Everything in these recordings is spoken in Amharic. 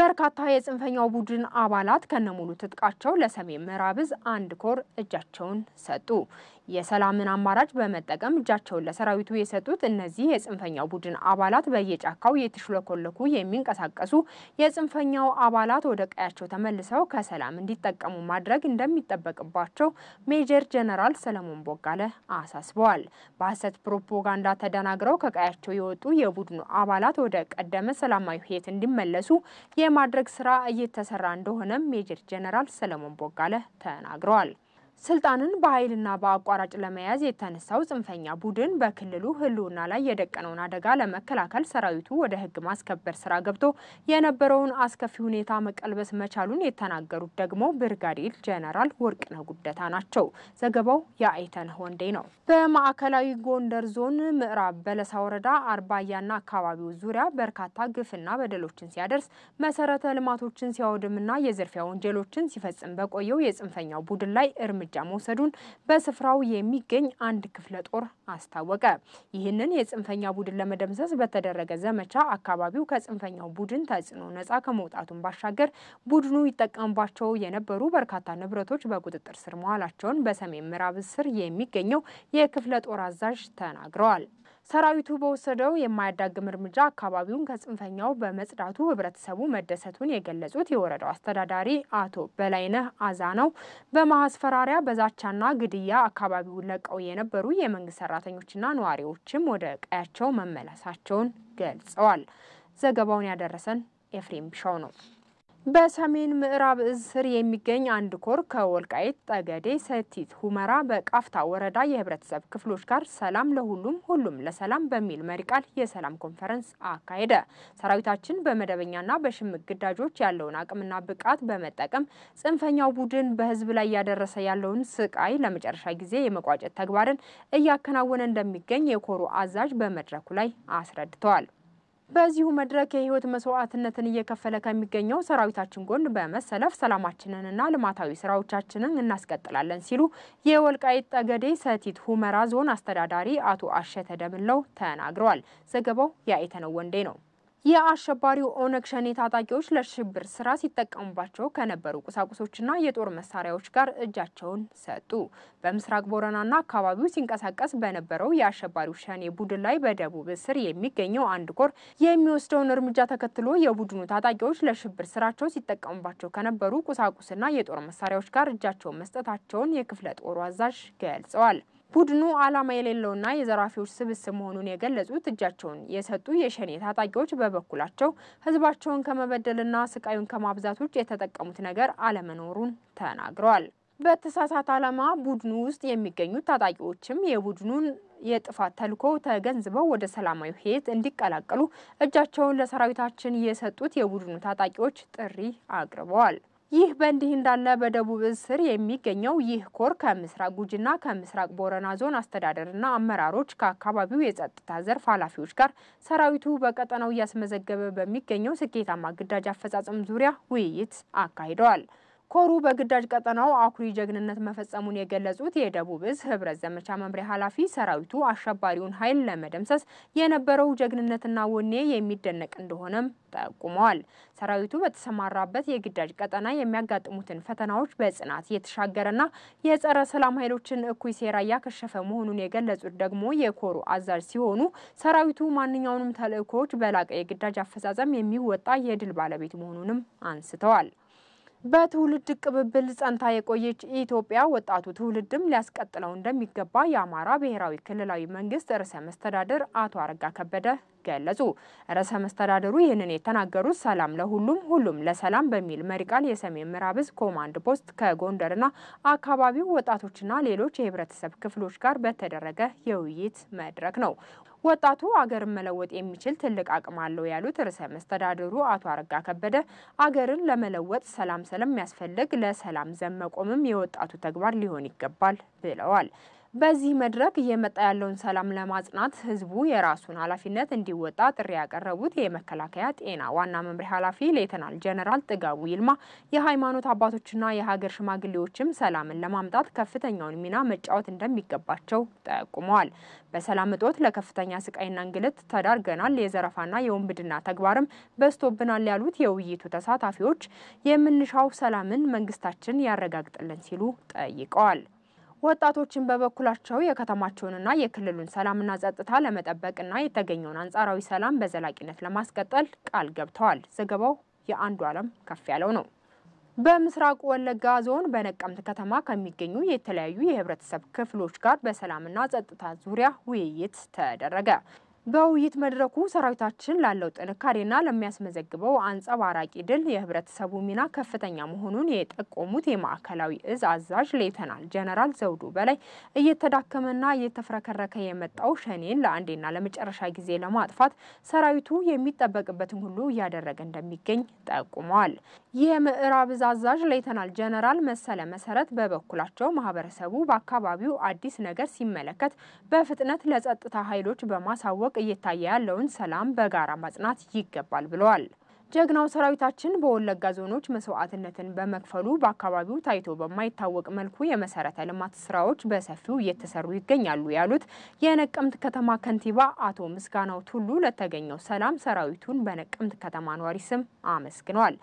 በርካታ የጽንፈኛው ቡድን አባላት ከነሙሉ ትጥቃቸው ለሰሜን ምዕራብ እዝ አንድ ኮር እጃቸውን ሰጡ። የሰላምን አማራጭ በመጠቀም እጃቸውን ለሰራዊቱ የሰጡት እነዚህ የጽንፈኛው ቡድን አባላት በየጫካው የተሽለኮለኩ የሚንቀሳቀሱ የጽንፈኛው አባላት ወደ ቀያቸው ተመልሰው ከሰላም እንዲጠቀሙ ማድረግ እንደሚጠበቅባቸው ሜጀር ጀነራል ሰለሞን ቦጋለ አሳስበዋል። በሀሰት ፕሮፓጋንዳ ተደናግረው ከቀያቸው የወጡ የቡድኑ አባላት ወደ ቀደመ ሰላማዊ ሕይወት እንዲመለሱ የማድረግ ስራ እየተሰራ እንደሆነም ሜጀር ጀነራል ሰለሞን ቦጋለ ተናግረዋል። ስልጣንን በኃይልና በአቋራጭ ለመያዝ የተነሳው ጽንፈኛ ቡድን በክልሉ ሕልውና ላይ የደቀነውን አደጋ ለመከላከል ሰራዊቱ ወደ ሕግ ማስከበር ስራ ገብቶ የነበረውን አስከፊ ሁኔታ መቀልበስ መቻሉን የተናገሩት ደግሞ ብርጋዴር ጄኔራል ወርቅነህ ጉደታ ናቸው። ዘገባው የአይተነህ ወንዴ ነው። በማዕከላዊ ጎንደር ዞን ምዕራብ በለሳ ወረዳ አርባያና አካባቢው ዙሪያ በርካታ ግፍና በደሎችን ሲያደርስ መሰረተ ልማቶችን ሲያወድምና የዝርፊያ ወንጀሎችን ሲፈጽም በቆየው የጽንፈኛው ቡድን ላይ እርምጃ እርምጃ መውሰዱን በስፍራው የሚገኝ አንድ ክፍለ ጦር አስታወቀ። ይህንን የጽንፈኛ ቡድን ለመደምሰስ በተደረገ ዘመቻ አካባቢው ከጽንፈኛው ቡድን ተጽዕኖ ነጻ ከመውጣቱን ባሻገር ቡድኑ ይጠቀምባቸው የነበሩ በርካታ ንብረቶች በቁጥጥር ስር መዋላቸውን በሰሜን ምዕራብ ስር የሚገኘው የክፍለ ጦር አዛዥ ተናግረዋል። ሰራዊቱ በወሰደው የማያዳግም እርምጃ አካባቢውን ከጽንፈኛው በመጽዳቱ ህብረተሰቡ መደሰቱን የገለጹት የወረዳው አስተዳዳሪ አቶ በላይነህ ነው። በማስፈራሪያ በዛቻና ግድያ አካባቢውን ለቀው የነበሩ የመንግስት ሰራተኞችና ነዋሪዎችም ወደ ቀያቸው መመለሳቸውን ገልጸዋል። ዘገባውን ያደረሰን ኤፍሬም ቢሻው ነው። በሰሜን ምዕራብ እዝ ስር የሚገኝ አንድ ኮር ከወልቃይት ጠገዴ፣ ሰቲት ሁመራ፣ በቃፍታ ወረዳ የህብረተሰብ ክፍሎች ጋር ሰላም ለሁሉም ሁሉም ለሰላም በሚል መሪ ቃል የሰላም ኮንፈረንስ አካሄደ። ሰራዊታችን በመደበኛና በሽምቅ ግዳጆች ያለውን አቅምና ብቃት በመጠቀም ጽንፈኛው ቡድን በህዝብ ላይ እያደረሰ ያለውን ስቃይ ለመጨረሻ ጊዜ የመቋጨት ተግባርን እያከናወነ እንደሚገኝ የኮሩ አዛዥ በመድረኩ ላይ አስረድተዋል። በዚሁ መድረክ የህይወት መስዋዕትነትን እየከፈለ ከሚገኘው ሰራዊታችን ጎን በመሰለፍ ሰላማችንንና ልማታዊ ስራዎቻችንን እናስቀጥላለን ሲሉ የወልቃይት ጠገዴ ሰቲት ሁመራ ዞን አስተዳዳሪ አቶ አሸተ ደምለው ተናግረዋል። ዘገባው የአይተነው ወንዴ ነው። የአሸባሪው ኦነግ ሸኔ ታጣቂዎች ለሽብር ስራ ሲጠቀሙባቸው ከነበሩ ቁሳቁሶችና የጦር መሳሪያዎች ጋር እጃቸውን ሰጡ። በምስራቅ ቦረናና አካባቢው ሲንቀሳቀስ በነበረው የአሸባሪው ሸኔ ቡድን ላይ በደቡብ ስር የሚገኘው አንድ ኮር የሚወስደውን እርምጃ ተከትሎ የቡድኑ ታጣቂዎች ለሽብር ስራቸው ሲጠቀሙባቸው ከነበሩ ቁሳቁስና የጦር መሳሪያዎች ጋር እጃቸውን መስጠታቸውን የክፍለ ጦሩ አዛዥ ገልጸዋል። ቡድኑ ዓላማ የሌለውና የዘራፊዎች ስብስብ መሆኑን የገለጹት እጃቸውን የሰጡ የሸኔ ታጣቂዎች በበኩላቸው ህዝባቸውን ከመበደልና ስቃዩን ከማብዛት ውጭ የተጠቀሙት ነገር አለመኖሩን ተናግረዋል። በተሳሳት ዓላማ ቡድኑ ውስጥ የሚገኙት ታጣቂዎችም የቡድኑን የጥፋት ተልዕኮ ተገንዝበው ወደ ሰላማዊ ሄት እንዲቀላቀሉ እጃቸውን ለሰራዊታችን የሰጡት የቡድኑ ታጣቂዎች ጥሪ አቅርበዋል። ይህ በእንዲህ እንዳለ በደቡብ እዝ ስር የሚገኘው ይህ ኮር ከምስራቅ ጉጂና ከምስራቅ ቦረና ዞን አስተዳደርና አመራሮች ከአካባቢው የጸጥታ ዘርፍ ኃላፊዎች ጋር ሰራዊቱ በቀጠናው እያስመዘገበ በሚገኘው ስኬታማ ግዳጅ አፈጻጸም ዙሪያ ውይይት አካሂደዋል። ኮሩ በግዳጅ ቀጠናው አኩሪ ጀግንነት መፈጸሙን የገለጹት የደቡብ እዝ ህብረት ዘመቻ መምሪያ ኃላፊ ሰራዊቱ አሸባሪውን ኃይል ለመደምሰስ የነበረው ጀግንነትና ወኔ የሚደነቅ እንደሆነም ጠቁመዋል። ሰራዊቱ በተሰማራበት የግዳጅ ቀጠና የሚያጋጥሙትን ፈተናዎች በጽናት የተሻገረና የጸረ ሰላም ኃይሎችን እኩይ ሴራ እያከሸፈ መሆኑን የገለጹት ደግሞ የኮሩ አዛዥ ሲሆኑ ሰራዊቱ ማንኛውንም ተልእኮዎች በላቀ የግዳጅ አፈጻጸም የሚወጣ የድል ባለቤት መሆኑንም አንስተዋል። በትውልድ ቅብብል ጸንታ የቆየች ኢትዮጵያ ወጣቱ ትውልድም ሊያስቀጥለው እንደሚገባ የአማራ ብሔራዊ ክልላዊ መንግስት ርዕሰ መስተዳድር አቶ አረጋ ከበደ ገለጹ። ርዕሰ መስተዳድሩ ይህንን የተናገሩት ሰላም ለሁሉም ሁሉም ለሰላም በሚል መሪ ቃል የሰሜን ምዕራብ ዕዝ ኮማንድ ፖስት ከጎንደርና አካባቢው ወጣቶችና ሌሎች የህብረተሰብ ክፍሎች ጋር በተደረገ የውይይት መድረክ ነው። ወጣቱ አገርን መለወጥ የሚችል ትልቅ አቅም አለው ያሉት ርዕሰ መስተዳድሩ አቶ አረጋ ከበደ አገርን ለመለወጥ ሰላም ስለሚያስፈልግ ለሰላም ዘብ መቆምም የወጣቱ ተግባር ሊሆን ይገባል ብለዋል። በዚህ መድረክ እየመጣ ያለውን ሰላም ለማጽናት ህዝቡ የራሱን ኃላፊነት እንዲወጣ ጥሪ ያቀረቡት የመከላከያ ጤና ዋና መምሪያ ኃላፊ ሌተናል ጀነራል ጥጋቡ ይልማ የሃይማኖት አባቶችና የሀገር ሽማግሌዎችም ሰላምን ለማምጣት ከፍተኛውን ሚና መጫወት እንደሚገባቸው ጠቁመዋል። በሰላም እጦት ለከፍተኛ ስቃይና እንግልት ተዳርገናል፣ የዘረፋና የወንብድና ተግባርም በዝቶብናል ያሉት የውይይቱ ተሳታፊዎች የምንሻው ሰላምን መንግስታችን ያረጋግጥልን ሲሉ ጠይቀዋል። ወጣቶችን በበኩላቸው የከተማቸውንና የክልሉን ሰላምና ጸጥታ ለመጠበቅና የተገኘውን አንጻራዊ ሰላም በዘላቂነት ለማስቀጠል ቃል ገብተዋል። ዘገባው የአንዱ ዓለም ከፍ ያለው ነው። በምስራቅ ወለጋ ዞን በነቀምት ከተማ ከሚገኙ የተለያዩ የህብረተሰብ ክፍሎች ጋር በሰላምና ጸጥታ ዙሪያ ውይይት ተደረገ። በውይይት መድረኩ ሰራዊታችን ላለው ጥንካሬና ለሚያስመዘግበው አንጸባራቂ ድል የህብረተሰቡ ሚና ከፍተኛ መሆኑን የጠቆሙት የማዕከላዊ እዝ አዛዥ ሌተናል ጀነራል ዘውዱ በላይ እየተዳከመና እየተፍረከረከ የመጣው ሸኔን ለአንዴና ለመጨረሻ ጊዜ ለማጥፋት ሰራዊቱ የሚጠበቅበትን ሁሉ እያደረገ እንደሚገኝ ጠቁመዋል። የምዕራብ እዝ አዛዥ ሌተናል ጀነራል መሰለ መሰረት በበኩላቸው ማህበረሰቡ በአካባቢው አዲስ ነገር ሲመለከት በፍጥነት ለጸጥታ ኃይሎች በማሳወቅ በሀቅ እየታየ ያለውን ሰላም በጋራ ማጽናት ይገባል ብለዋል። ጀግናው ሰራዊታችን በወለጋ ዞኖች መስዋዕትነትን በመክፈሉ በአካባቢው ታይቶ በማይታወቅ መልኩ የመሰረተ ልማት ስራዎች በሰፊው እየተሰሩ ይገኛሉ ያሉት የነቀምት ከተማ ከንቲባ አቶ ምስጋናው ቱሉ ለተገኘው ሰላም ሰራዊቱን በነቀምት ከተማ ነዋሪ ስም አመስግነዋል።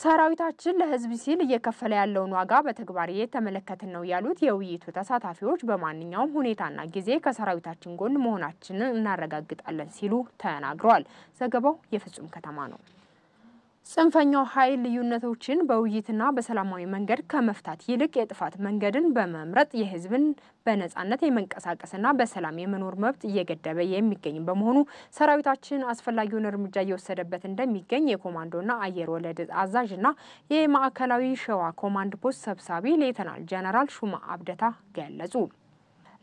ሰራዊታችን ለህዝብ ሲል እየከፈለ ያለውን ዋጋ በተግባር እየተመለከትን ነው ያሉት የውይይቱ ተሳታፊዎች በማንኛውም ሁኔታና ጊዜ ከሰራዊታችን ጎን መሆናችንን እናረጋግጣለን ሲሉ ተናግረዋል። ዘገባው የፍጹም ከተማ ነው። ጽንፈኛው ኃይል ልዩነቶችን በውይይትና በሰላማዊ መንገድ ከመፍታት ይልቅ የጥፋት መንገድን በመምረጥ የህዝብን በነጻነት የመንቀሳቀስና በሰላም የመኖር መብት እየገደበ የሚገኝ በመሆኑ ሰራዊታችን አስፈላጊውን እርምጃ እየወሰደበት እንደሚገኝ የኮማንዶና አየር ወለድ አዛዥና የማዕከላዊ ሸዋ ኮማንድ ፖስት ሰብሳቢ ሌተናል ጀነራል ሹማ አብደታ ገለጹ።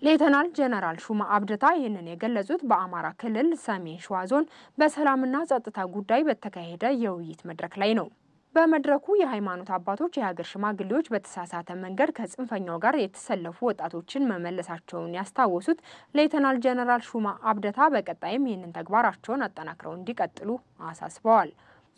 ሌተናል ጀነራል ሹማ አብደታ ይህንን የገለጹት በአማራ ክልል ሰሜን ሸዋ ዞን በሰላምና ጸጥታ ጉዳይ በተካሄደ የውይይት መድረክ ላይ ነው። በመድረኩ የሃይማኖት አባቶች፣ የሀገር ሽማግሌዎች በተሳሳተ መንገድ ከጽንፈኛው ጋር የተሰለፉ ወጣቶችን መመለሳቸውን ያስታወሱት ሌተናል ጀነራል ሹማ አብደታ በቀጣይም ይህንን ተግባራቸውን አጠናክረው እንዲቀጥሉ አሳስበዋል።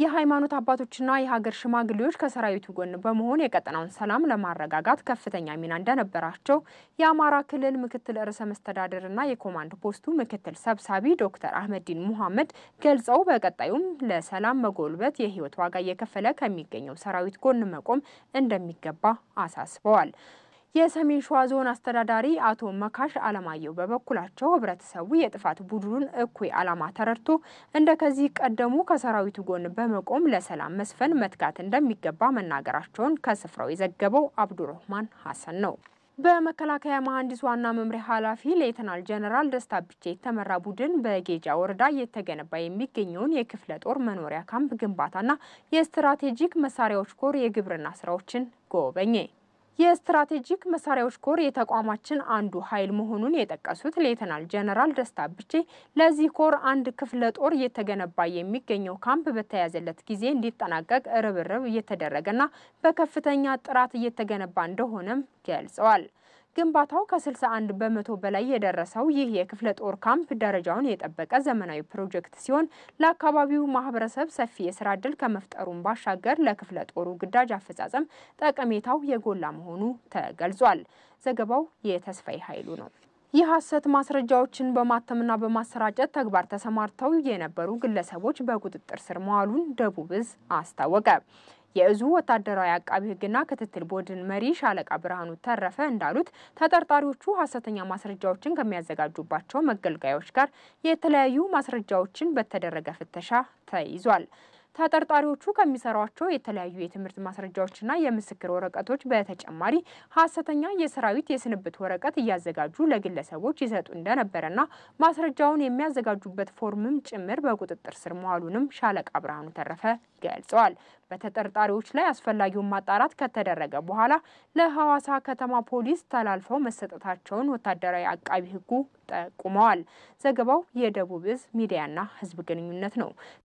የሃይማኖት አባቶችና የሀገር ሽማግሌዎች ከሰራዊቱ ጎን በመሆን የቀጠናውን ሰላም ለማረጋጋት ከፍተኛ ሚና እንደነበራቸው የአማራ ክልል ምክትል ርዕሰ መስተዳደርና የኮማንድ ፖስቱ ምክትል ሰብሳቢ ዶክተር አህመዲን ሙሐመድ ገልጸው በቀጣዩም ለሰላም መጎልበት የህይወት ዋጋ እየከፈለ ከሚገኘው ሰራዊት ጎን መቆም እንደሚገባ አሳስበዋል። የሰሜን ሸዋ ዞን አስተዳዳሪ አቶ መካሽ አለማየሁ በበኩላቸው ህብረተሰቡ የጥፋት ቡድኑን እኩይ ዓላማ ተረድቶ እንደ ከዚህ ቀደሙ ከሰራዊቱ ጎን በመቆም ለሰላም መስፈን መትጋት እንደሚገባ መናገራቸውን ከስፍራው የዘገበው አብዱራህማን ሀሰን ነው። በመከላከያ መሐንዲስ ዋና መምሪያ ኃላፊ ሌተናል ጀነራል ደስታ ብቻ የተመራ ቡድን በጌጃ ወረዳ እየተገነባ የሚገኘውን የክፍለ ጦር መኖሪያ ካምፕ ግንባታና የስትራቴጂክ መሳሪያዎች ኮር የግብርና ስራዎችን ጎበኘ። የስትራቴጂክ መሳሪያዎች ኮር የተቋማችን አንዱ ኃይል መሆኑን የጠቀሱት ሌተናል ጀነራል ደስታ ብቼ ለዚህ ኮር አንድ ክፍለ ጦር እየተገነባ የሚገኘው ካምፕ በተያዘለት ጊዜ እንዲጠናቀቅ ርብርብ እየተደረገና በከፍተኛ ጥራት እየተገነባ እንደሆነም ገልጸዋል። ግንባታው ከ61 በመቶ በላይ የደረሰው ይህ የክፍለ ጦር ካምፕ ደረጃውን የጠበቀ ዘመናዊ ፕሮጀክት ሲሆን ለአካባቢው ማህበረሰብ ሰፊ የስራ እድል ከመፍጠሩን ባሻገር ለክፍለ ጦሩ ግዳጅ አፈጻጸም ጠቀሜታው የጎላ መሆኑ ተገልጿል። ዘገባው የተስፋዬ ኃይሉ ነው። የሐሰት ማስረጃዎችን በማተምና በማሰራጨት ተግባር ተሰማርተው የነበሩ ግለሰቦች በቁጥጥር ስር መዋሉን ደቡብ እዝ አስታወቀ። የእዙ ወታደራዊ አቃቢ ሕግና ክትትል ቦርድን መሪ ሻለቃ ብርሃኑ ተረፈ እንዳሉት ተጠርጣሪዎቹ ሀሰተኛ ማስረጃዎችን ከሚያዘጋጁባቸው መገልገያዎች ጋር የተለያዩ ማስረጃዎችን በተደረገ ፍተሻ ተይዟል። ተጠርጣሪዎቹ ከሚሰሯቸው የተለያዩ የትምህርት ማስረጃዎችና የምስክር ወረቀቶች በተጨማሪ ሀሰተኛ የሰራዊት የስንብት ወረቀት እያዘጋጁ ለግለሰቦች ይሰጡ እንደነበረና ማስረጃውን የሚያዘጋጁበት ፎርምም ጭምር በቁጥጥር ስር መዋሉንም ሻለቃ ብርሃኑ ተረፈ ገልጸዋል። በተጠርጣሪዎች ላይ አስፈላጊውን ማጣራት ከተደረገ በኋላ ለሐዋሳ ከተማ ፖሊስ ተላልፈው መሰጠታቸውን ወታደራዊ አቃቢ ሕጉ ጠቁመዋል። ዘገባው የደቡብ እዝ ሚዲያና ሕዝብ ግንኙነት ነው።